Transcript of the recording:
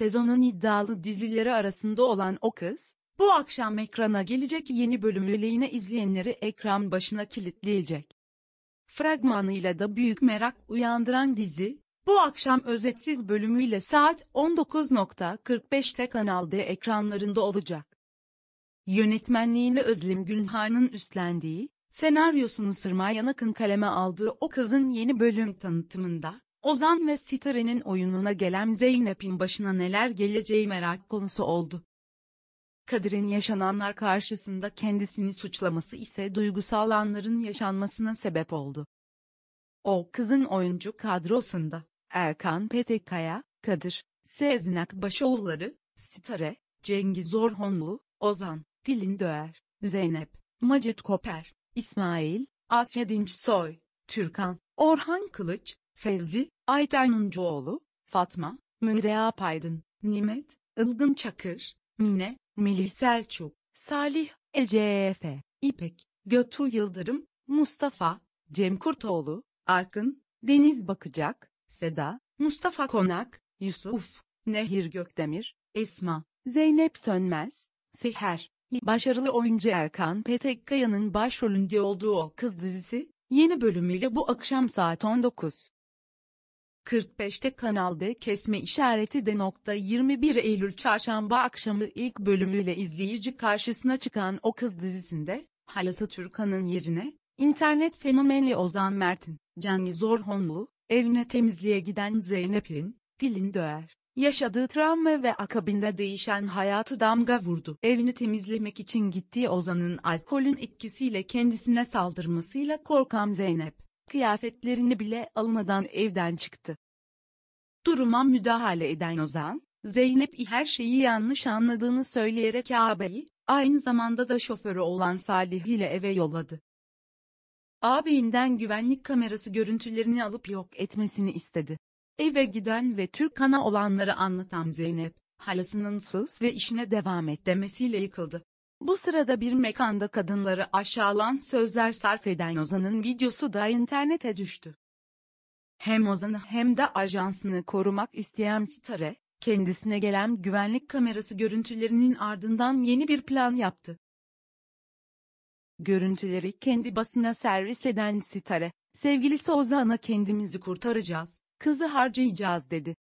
sezonun iddialı dizileri arasında olan O Kız, bu akşam ekrana gelecek yeni bölümüyle yine izleyenleri ekran başına kilitleyecek. Fragmanıyla da büyük merak uyandıran dizi, bu akşam özetsiz bölümüyle saat 19.45'te Kanal D ekranlarında olacak. Yönetmenliğini Özlem Günhan'ın üstlendiği, senaryosunu Sırma Akın kaleme aldığı O Kız'ın yeni bölüm tanıtımında, Ozan ve Sitare'nin oyununa gelen Zeynep'in başına neler geleceği merak konusu oldu. Kadir'in yaşananlar karşısında kendisini suçlaması ise duygusal anların yaşanmasına sebep oldu. O kızın oyuncu kadrosunda, Erkan Petekkaya, Kadir, Seznak Başoğulları, Sitare, Cengiz Orhonlu, Ozan, Dilin Döer, Zeynep, Macit Koper, İsmail, Asya Dinçsoy, Türkan, Orhan Kılıç, Fevzi, Ayten Uncuoğlu, Fatma, Mürea Paydın, Nimet, Ilgın Çakır, Mine, Melih Selçuk, Salih, ECF, İpek, Götu Yıldırım, Mustafa, Cem Kurtoğlu, Arkın, Deniz Bakacak, Seda, Mustafa Konak, Yusuf, Nehir Gökdemir, Esma, Zeynep Sönmez, Seher, başarılı oyuncu Erkan Petekkaya'nın başrolünde olduğu O Kız dizisi, yeni bölümüyle bu akşam saat 19. 45'te kanalda kesme işareti de nokta 21 Eylül çarşamba akşamı ilk bölümüyle izleyici karşısına çıkan O Kız dizisinde, halası Türkan'ın yerine, internet fenomeni Ozan Mert'in, Canli Zorhonlu, evine temizliğe giden Zeynep'in, Dilin Döer, yaşadığı travma ve akabinde değişen hayatı damga vurdu. Evini temizlemek için gittiği Ozan'ın alkolün etkisiyle kendisine saldırmasıyla korkan Zeynep, kıyafetlerini bile almadan evden çıktı. Duruma müdahale eden Ozan, Zeynep her şeyi yanlış anladığını söyleyerek ağabeyi, aynı zamanda da şoförü olan Salih ile eve yolladı. Ağabeyinden güvenlik kamerası görüntülerini alıp yok etmesini istedi. Eve giden ve Türk ana olanları anlatan Zeynep, halasının sus ve işine devam et demesiyle yıkıldı. Bu sırada bir mekanda kadınları aşağılan sözler sarf eden Ozan'ın videosu da internete düştü. Hem Ozan'ı hem de ajansını korumak isteyen Sitare, kendisine gelen güvenlik kamerası görüntülerinin ardından yeni bir plan yaptı. Görüntüleri kendi basına servis eden Sitare, sevgilisi Ozan'a kendimizi kurtaracağız, kızı harcayacağız dedi.